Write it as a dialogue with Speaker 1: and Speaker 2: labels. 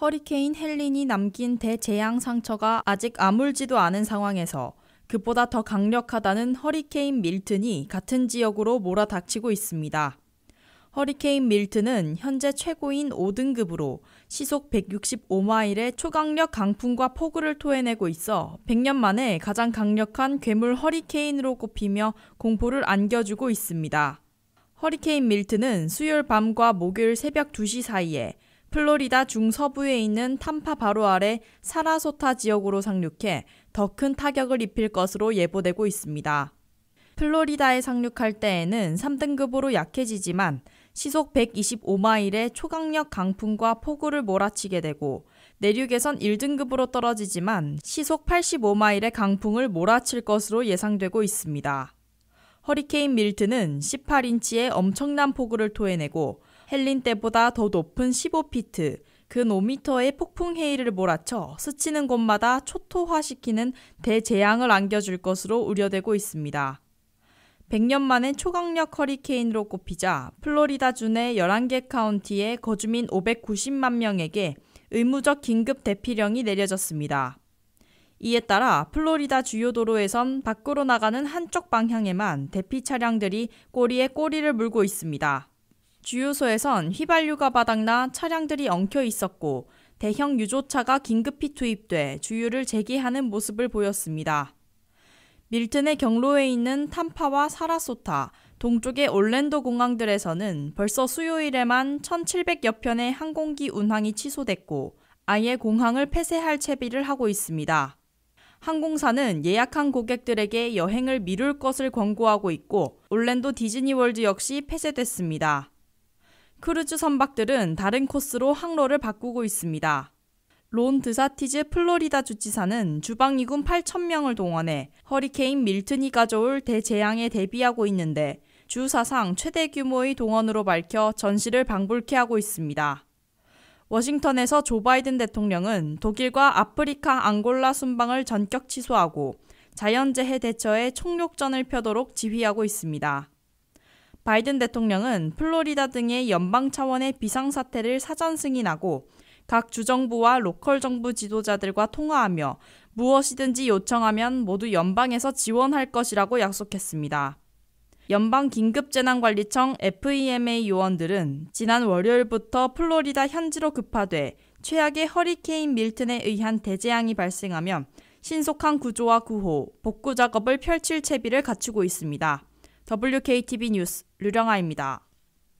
Speaker 1: 허리케인 헬린이 남긴 대재앙 상처가 아직 아물지도 않은 상황에서 그보다 더 강력하다는 허리케인 밀튼이 같은 지역으로 몰아닥치고 있습니다. 허리케인 밀트는 현재 최고인 5등급으로 시속 165마일의 초강력 강풍과 폭우를 토해내고 있어 100년 만에 가장 강력한 괴물 허리케인으로 꼽히며 공포를 안겨주고 있습니다. 허리케인 밀트는 수요일 밤과 목요일 새벽 2시 사이에 플로리다 중서부에 있는 탐파 바로 아래 사라소타 지역으로 상륙해 더 큰 타격을 입힐 것으로 예보되고 있습니다. 플로리다에 상륙할 때에는 3등급으로 약해지지만 시속 125마일의 초강력 강풍과 폭우를 몰아치게 되고 내륙에선 1등급으로 떨어지지만 시속 85마일의 강풍을 몰아칠 것으로 예상되고 있습니다. 허리케인 밀트는 18인치의 엄청난 폭우를 토해내고 헬린 때보다 더 높은 15피트, 그 5미터의 폭풍 헤이를 몰아쳐 스치는 곳마다 초토화시키는 대재앙을 안겨줄 것으로 우려되고 있습니다. 100년 만에 초강력 허리케인으로 꼽히자 플로리다준의 11개 카운티의 거주민 590만 명에게 의무적 긴급 대피령이 내려졌습니다. 이에 따라 플로리다 주요 도로에선 밖으로 나가는 한쪽 방향에만 대피 차량들이 꼬리에 꼬리를 물고 있습니다. 주유소에선 휘발유가 바닥나 차량들이 엉켜 있었고 대형 유조차가 긴급히 투입돼 주유를 재개하는 모습을 보였습니다. 밀튼의 경로에 있는 탐파와 사라소타, 동쪽의 올랜도 공항들에서는 벌써 수요일에만 1,700여 편의 항공기 운항이 취소됐고 아예 공항을 폐쇄할 채비를 하고 있습니다. 항공사는 예약한 고객들에게 여행을 미룰 것을 권고하고 있고 올랜도 디즈니월드 역시 폐쇄됐습니다. 크루즈 선박들은 다른 코스로 항로를 바꾸고 있습니다. 론 드사티즈 플로리다 주지사는 주방이군 8,000명을 동원해 허리케인 밀튼이 가져올 대재앙에 대비하고 있는데 주 사상 최대 규모의 동원으로 밝혀 전시를 방불케 하고 있습니다. 워싱턴에서 조 바이든 대통령은 독일과 아프리카 앙골라 순방을 전격 취소하고 자연재해 대처에 총력전을 펴도록 지휘하고 있습니다. 바이든 대통령은 플로리다 등의 연방 차원의 비상사태를 사전 승인하고 각 주정부와 로컬 정부 지도자들과 통화하며 무엇이든지 요청하면 모두 연방에서 지원할 것이라고 약속했습니다. 연방 긴급재난관리청 FEMA 요원들은 지난 월요일부터 플로리다 현지로 급파돼 최악의 허리케인 밀튼에 의한 대재앙이 발생하며 신속한 구조와 구호, 복구 작업을 펼칠 채비를 갖추고 있습니다. WKTV 뉴스 류령아입니다.